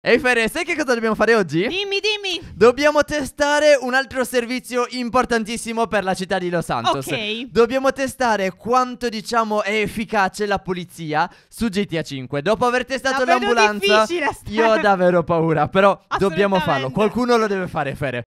Ehi Ferre, sai che cosa dobbiamo fare oggi? Dimmi, dimmi! Dobbiamo testare un altro servizio importantissimo per la città di Los Santos. Ok. Dobbiamo testare quanto, diciamo, è efficace la pulizia su GTA 5. Dopo aver testato davvero l'ambulanza, io ho davvero paura, però dobbiamo farlo. Qualcuno lo deve fare, Ferre.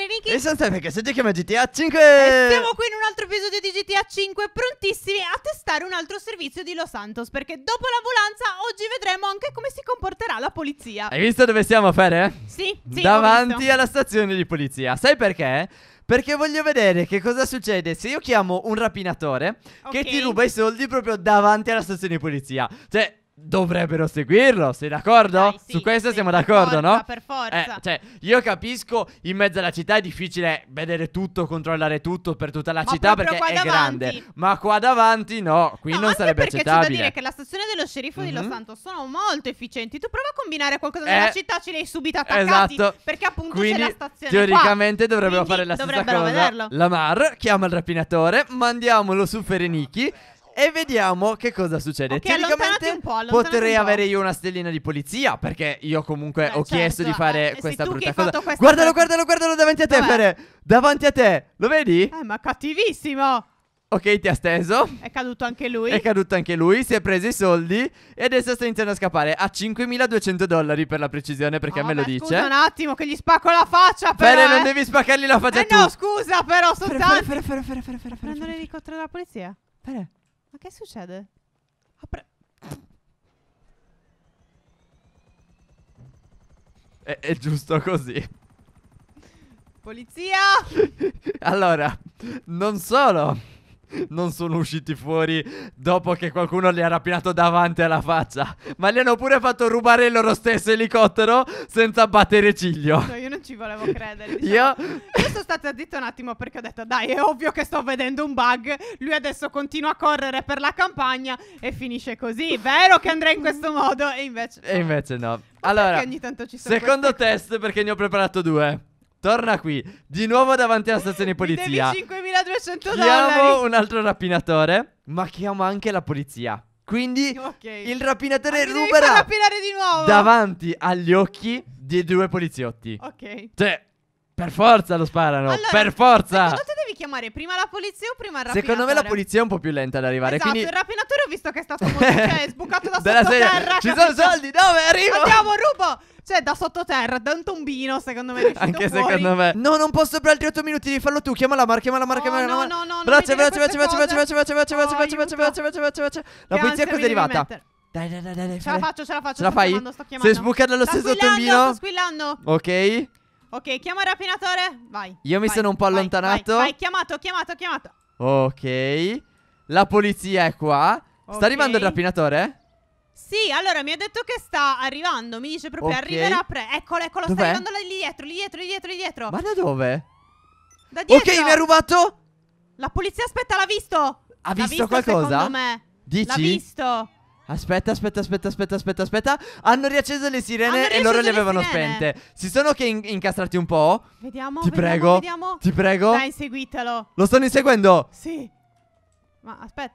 Piacere Niki E sono Stefano che siete chiama GTA 5 e siamo qui in un altro episodio di GTA 5 Prontissimi a testare un altro servizio di Los Santos Perché dopo l'ambulanza oggi vedremo anche come si comporterà la polizia Hai visto dove siamo Fere? Sì, sì Davanti alla stazione di polizia Sai perché? Perché voglio vedere che cosa succede se io chiamo un rapinatore okay. Che ti ruba i soldi proprio davanti alla stazione di polizia Cioè dovrebbero seguirlo. Sei d'accordo? Dai, sì, Su questo sì, siamo d'accordo, forza, no? Per forza. Eh, cioè, io capisco, in mezzo alla città è difficile vedere tutto, controllare tutto per tutta la ma città perché è davanti. grande. Ma qua davanti no, qui no, non sarebbe perché accettabile. Perché c'è da dire che la stazione dello sceriffo mm -hmm. di Los mhm. Santos sono molto efficienti. Tu prova a combinare qualcosa eh, nella città, ce li hai subito attaccati. Esatto. Perché appunto c'è la stazione Teoricamente qua. dovrebbero Quindi fare la stessa cosa. Vederlo. Lamar chiama il rapinatore, mandiamolo su Ferenicchi. E vediamo che cosa succede. Okay, Teoricamente potrei avere io una stellina di polizia perché io comunque eh, ho certo, chiesto di fare eh, questa brutta cosa. Questa guardalo, guardalo, guardalo davanti a te, Vabbè. Fere. Davanti a te. Lo vedi? Eh, ma cattivissimo. Ok, ti ha steso. È caduto anche lui. È caduto anche lui, si è preso i soldi e adesso sta iniziando a scappare. A 5.200 dollari per la precisione perché oh, me lo dice. Scusa un attimo che gli spacco la faccia però, Fere, eh. non devi spaccargli la faccia eh tu. no, scusa però, soltanto. Fere, fere, fere, fere, fere, fere, fere, fere, fere, fere, fere, fere, fere, fere, fere, fere, fere, fere, ma che succede? Apre. È, è giusto così. Polizia! allora, non solo non sono usciti fuori dopo che qualcuno li ha rapinato davanti alla faccia. Ma gli hanno pure fatto rubare il loro stesso elicottero senza battere ciglio. No, io non ci volevo credere. Diciamo. Io... io sono stata zitta un attimo perché ho detto, dai, è ovvio che sto vedendo un bug. Lui adesso continua a correre per la campagna e finisce così. Vero che andrà in questo modo? E invece... no. E invece no. Allora, secondo test perché ne ho preparato due. Torna qui, di nuovo davanti alla stazione di polizia. Mi devi 5 1200 dollari. Chiamo un altro rapinatore, ma chiamo anche la polizia. Quindi okay. il rapinatore ma ruberà rapinare di nuovo. davanti agli occhi dei due poliziotti. Ok. Cioè, per forza lo sparano. Allora, per forza. Ma te devi chiamare prima la polizia o prima il rapinatore? Secondo me la polizia è un po' più lenta ad arrivare. Esatto, quindi... il rapinatore ho visto che è stato molto, cioè, è sbucato da sottoterra. Ci sono soldi, dove arrivo? Andiamo, rubo. Cioè, da sottoterra, da un tombino, secondo me. Anche fuori. secondo me. No, non posso per altri 8 minuti, devi farlo tu. Chiama la Mar, chiama la Mar, chiama la Mar. No, no, no. Veloce, veloce, veloce, veloce, veloce, veloce, veloce, veloce, veloce, veloce, veloce, veloce, veloce. La polizia cos'è arrivata? Dai, dai, dai, dai. Ce la faccio, ce la faccio. Ce la fai? Sto chiamando. Sei sbucata allo stesso tombino. Sto squillando. Ok. Ok, chiama il rapinatore. Vai. Io mi sono un po' allontanato. Vai, chiamato, chiamato, chiamato. Ok. La polizia è qua. Sta arrivando il rapinatore? Sì, allora mi ha detto che sta arrivando. Mi dice proprio Ok. arriverà pre. Eccolo, eccolo, sta arrivando lì dietro, lì dietro, lì dietro, lì dietro. Ma da dove? Da dietro. Ok, mi ha rubato. La polizia aspetta, l'ha visto. Ha L'ha visto qualcosa? Secondo me. Dici? L'ha visto. Aspetta, aspetta, aspetta, aspetta, aspetta, aspetta. Hanno riacceso le Hanno sirene e loro le avevano sirene. spente. Si sono che in- incastrati un po'. Vediamo, Ti vediamo, prego, vediamo. ti prego. Dai, seguitelo. Lo stanno inseguendo. Sì. Ma aspetta.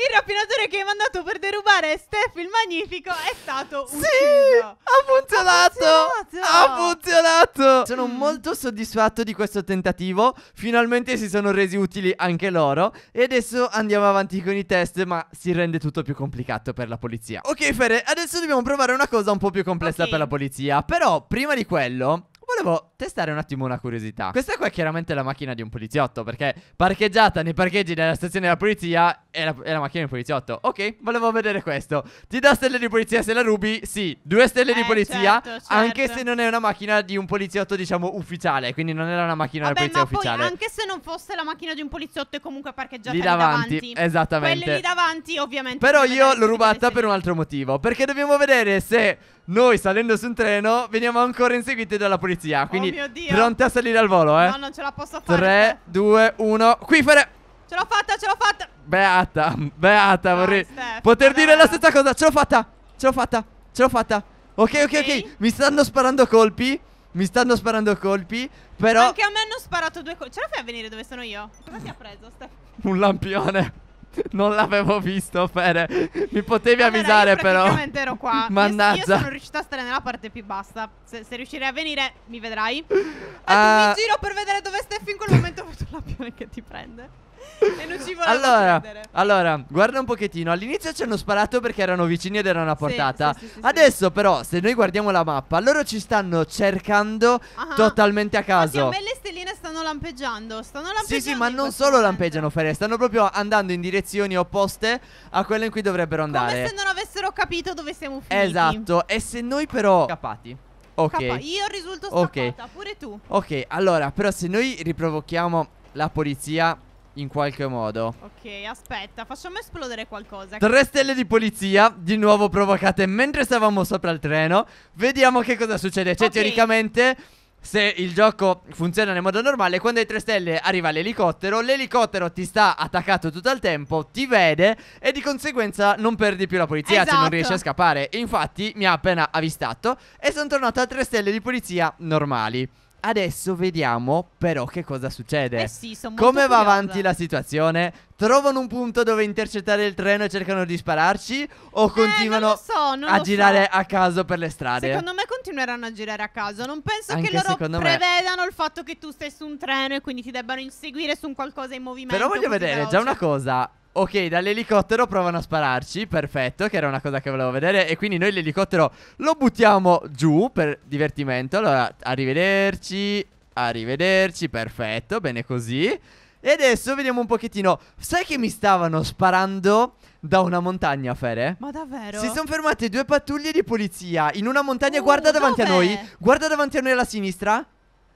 Il raffinatore che hai mandato per derubare Steph il Magnifico è stato sì, ucciso. Ha funzionato! Ha funzionato! Ha funzionato! Sono mm. molto soddisfatto di questo tentativo. Finalmente si sono resi utili anche loro. E adesso andiamo avanti con i test, ma si rende tutto più complicato per la polizia. Ok, Fere, adesso dobbiamo provare una cosa un po' più complessa okay. per la polizia. Però prima di quello, Volevo testare un attimo una curiosità. Questa qua è chiaramente la macchina di un poliziotto, perché parcheggiata nei parcheggi della stazione della polizia è la, è la macchina di un poliziotto. Ok, volevo vedere questo. Ti do stelle di polizia se la rubi? Sì, due stelle eh, di polizia, certo, certo. anche se non è una macchina di un poliziotto, diciamo, ufficiale, quindi non era una macchina Vabbè, della polizia ma ufficiale. Poi, anche se non fosse la macchina di un poliziotto è comunque parcheggiata lì davanti. Lì davanti. Esattamente. Quelle lì davanti, ovviamente. Però io l'ho rubata per un altro motivo, perché dobbiamo vedere se noi salendo su un treno veniamo ancora inseguiti dalla polizia polizia. Oh quindi, oh pronti a salire al volo, eh? No, non ce la posso fare. 3, 2, 1, Qui fare. Ce l'ho fatta, ce l'ho fatta. Beata, beata, Dai, vorrei Steph, poter bella. dire la stessa cosa. Ce l'ho fatta, ce l'ho fatta, ce l'ho fatta. Okay, ok, ok, ok. Mi stanno sparando colpi. Mi stanno sparando colpi. Però. Anche a me hanno sparato due colpi. Ce la fai a venire dove sono io? Cosa ti ha preso, Steph? Un lampione. Non l'avevo visto, Fede. Mi potevi avvisare, però. Io ero qua. Mannaggia. io, sono riuscita a stare nella parte più bassa. Se, se riuscirei a venire, mi vedrai. E uh, ah. mi giro per vedere dove stai come che ti prende. E non ci vuole allora, prendere. Allora, guarda un pochettino. All'inizio ci hanno sparato perché erano vicini ed era una portata. Sì, sì, sì, Adesso, però, se noi guardiamo la mappa, loro ci stanno cercando ah totalmente a caso. Oddio, a le stelline stanno lampeggiando. Stanno lampeggiando. Sì, sì, ma non solo momento. lampeggiano, Fere. Stanno proprio andando in direzioni opposte a quelle in cui dovrebbero andare. Come se non avessero capito dove siamo finiti. Esatto. E se noi, però. Scappati. Ok. Io risulto scappata, okay. pure tu. Ok, allora, però se noi riprovochiamo la polizia in qualche modo Ok aspetta facciamo esplodere qualcosa Tre stelle di polizia di nuovo provocate mentre stavamo sopra il treno Vediamo che cosa succede Cioè okay. teoricamente se il gioco funziona nel modo normale, quando hai tre stelle arriva l'elicottero, l'elicottero ti sta attaccato tutto il tempo, ti vede e di conseguenza non perdi più la polizia cioè, esatto. se non riesci a scappare. Infatti mi ha appena avvistato e sono tornato a tre stelle di polizia normali. Adesso vediamo però che cosa succede. Eh sì, sono Come va curiosa. avanti la situazione? Trovano un punto dove intercettare il treno e cercano di spararci? O eh, continuano eh, so, a girare so. a caso per le strade? Secondo me continueranno a girare a caso. Non penso Anche che loro prevedano me. il fatto che tu stai su un treno e quindi ti debbano inseguire su un qualcosa in movimento. Però voglio vedere veloce. già una cosa. Ok, dall'elicottero provano a spararci, perfetto, che era una cosa che volevo vedere E quindi noi l'elicottero lo buttiamo giù per divertimento Allora, arrivederci, arrivederci, perfetto, bene così E adesso vediamo un pochettino Sai che mi stavano sparando da una montagna, Fere? Ma davvero? Si sono fermate due pattuglie di polizia in una montagna, uh, guarda davanti dove? a noi Guarda davanti a noi alla sinistra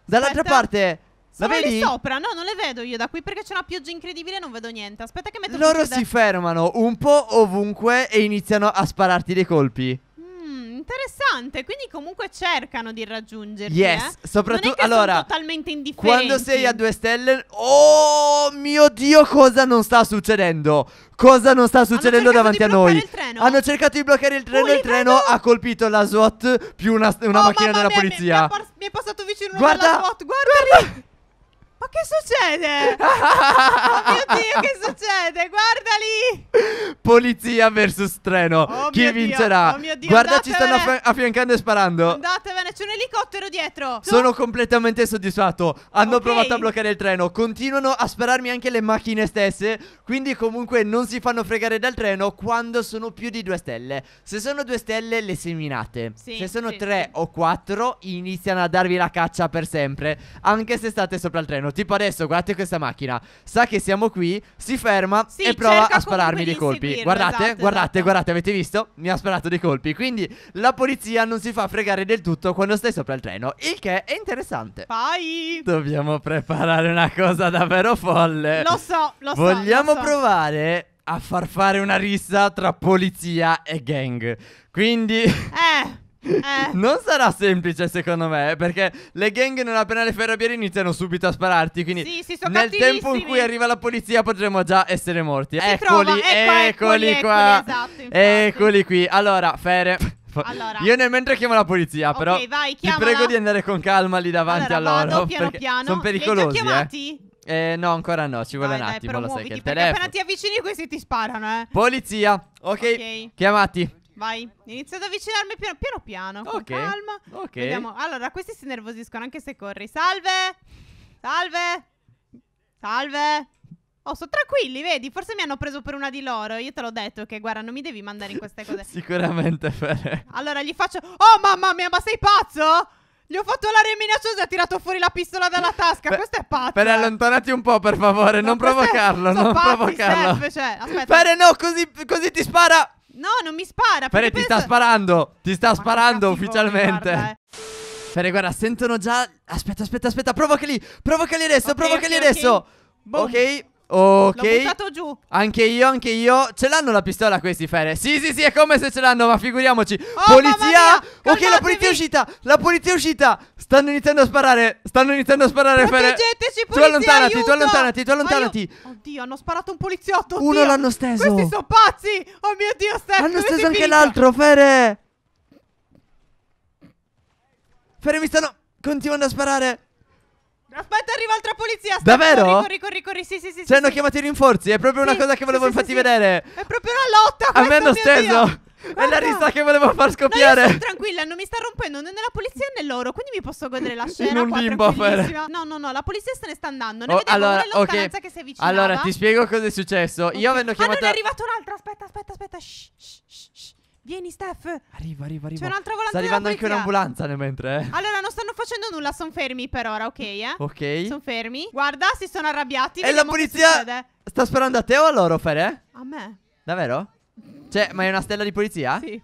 Dall'altra parte la Sono vedi? sopra, no, non le vedo io da qui perché c'è una pioggia incredibile e non vedo niente. Aspetta che metto Loro si fermano un po' ovunque e iniziano a spararti dei colpi. Mm, interessante, quindi comunque cercano di raggiungerti. Yes, eh? soprattutto allora totalmente indifferenti. Quando sei a due stelle, oh mio dio, cosa non sta succedendo? Cosa non sta succedendo davanti a noi? Hanno cercato di bloccare il treno, Puli, il treno vedo. ha colpito la SWAT più una, una oh, macchina della mia, polizia. Mi è, mi è passato vicino guarda, una della SWAT, guarda, guarda. lì che succede? oh mio Dio, che succede? Guarda lì! Polizia versus treno. Oh Chi vincerà? Dio, oh Dio, Guarda, ci stanno affian affiancando e sparando. Andatevene, c'è un elicottero dietro. Sono completamente soddisfatto. Hanno okay. provato a bloccare il treno. Continuano a spararmi anche le macchine stesse. Quindi, comunque, non si fanno fregare dal treno quando sono più di due stelle. Se sono due stelle, le seminate. Sì, se sono sì, tre sì. o quattro, iniziano a darvi la caccia per sempre. Anche se state sopra il treno. Ti Tipo adesso guardate questa macchina Sa che siamo qui Si ferma sì, e prova a spararmi dei colpi seguirlo, Guardate, esatto, guardate, esatto. guardate Avete visto? Mi ha sparato dei colpi Quindi la polizia non si fa fregare del tutto Quando stai sopra il treno Il che è interessante Vai Dobbiamo preparare una cosa davvero folle Lo so, lo Vogliamo so Vogliamo provare a far fare una rissa tra polizia e gang Quindi... Eh eh. Non sarà semplice secondo me, perché le gang non appena le ferrovie iniziano subito a spararti, quindi sì, sì, nel tempo in cui arriva la polizia potremmo già essere morti. Si eccoli, trova, ecco, eccoli, eccoli, qua. Eccoli, esatto, eccoli qui. Allora, Fere allora. Io nel mentre chiamo la polizia, okay, però vai, ti prego di andare con calma lì davanti allora, a loro. Piano piano. Sono pericolosi. Li eh. hai eh. no, ancora no, ci vuole dai, un dai, attimo, lo sai che il telefono. appena ti avvicini questi ti sparano, eh. Polizia. Ok. okay. Chiamati. Vai, inizio ad avvicinarmi piano piano, piano okay. calma. Ok. Vediamo. Allora, questi si nervosiscono anche se corri. Salve! Salve! Salve! Oh, sono tranquilli, vedi? Forse mi hanno preso per una di loro. Io te l'ho detto che, guarda, non mi devi mandare in queste cose. Sicuramente, Fere. Allora gli faccio... Oh, mamma mia, ma sei pazzo? Gli ho fatto l'aria minacciosa e ha tirato fuori la pistola dalla tasca. Beh, questo è pazzo. Fere, eh. allontanati un po', per favore. No, non provocarlo, è... non pazzi, provocarlo. Steph, cioè, aspetta. Fere, no, così, così ti spara... No, non mi spara. Fede, penso... ti sta sparando. Ti sta Ma sparando ufficialmente. Voi, guarda, eh. Fede, guarda, sentono già. Aspetta, aspetta, aspetta. Provoca lì. Provoca lì adesso. Okay, provoca lì okay, adesso. Ok. Ok. L'ho buttato giù. Anche io, anche io. Ce l'hanno la pistola questi, Fede. Sì, sì, sì, è come se ce l'hanno, ma figuriamoci. Oh, polizia. Ok, la polizia è uscita. La polizia è uscita. Stanno iniziando a sparare. Stanno iniziando a sparare. Gente, Proteggeteci, polizia, Tu allontanati, aiuto! tu allontanati, tu allontanati. Aiuto. Oddio, hanno sparato un poliziotto. Oddio. Uno l'hanno steso. Questi sono pazzi. Oh mio Dio, Stefano. Hanno steso anche l'altro, Fere. Fere, mi stanno. Continuando a sparare. Aspetta, arriva altra polizia. Aspetta, Davvero? Corri, corri, corri, Sì, sì, sì. Ci cioè, sì, hanno sì. chiamato i rinforzi. È proprio sì, una cosa che volevo infatti vedere. È proprio una lotta. A me hanno oh steso. Dio. Guarda, è la rissa che volevo far scoppiare. No, tranquilla, non mi sta rompendo né la polizia né loro. Quindi mi posso godere la scena. In un limbo, No, no, no, la polizia se ne sta andando. Ne oh, vedevo allora, lontananza okay. che si avvicinava. Allora, ti spiego cosa è successo. Okay. Io avendo chiamato. Ah, Ma non è arrivato un'altra. Aspetta, aspetta, aspetta. Shh, shh, shh. Vieni, Steph. Arriva, arriva, arriva. C'è un'altra volante. Sta arrivando anche un'ambulanza nel mentre. Eh. Allora, non stanno facendo nulla. Sono fermi per ora, ok? Eh? Ok. Sono fermi. Guarda, si sono arrabbiati. E la polizia. Sta sperando a te o a loro, Fere? A me. Davvero? Cioè, ma è una stella di polizia? Sì.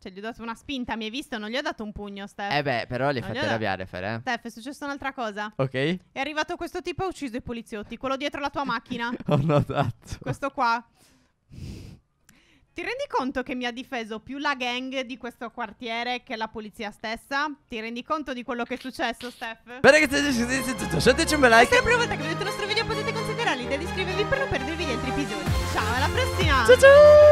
Cioè, gli ho dato una spinta, mi hai visto? Non gli ho dato un pugno, Steph. Eh beh, però li hai fatti arrabbiare, Fer, eh. Steph, è successa un'altra cosa. Ok. È arrivato questo tipo e ha ucciso i poliziotti. Quello dietro la tua macchina. ho notato. Questo qua. Ti rendi conto che mi ha difeso più la gang di questo quartiere che la polizia stessa? Ti rendi conto di quello che è successo, Steph? Beh, ragazzi, se siete un bel like. Se volta che vedete il nostro video potete considerare l'idea di iscrivervi per non perdere altri episodi. Ciao, alla prossima! Ciao ciao!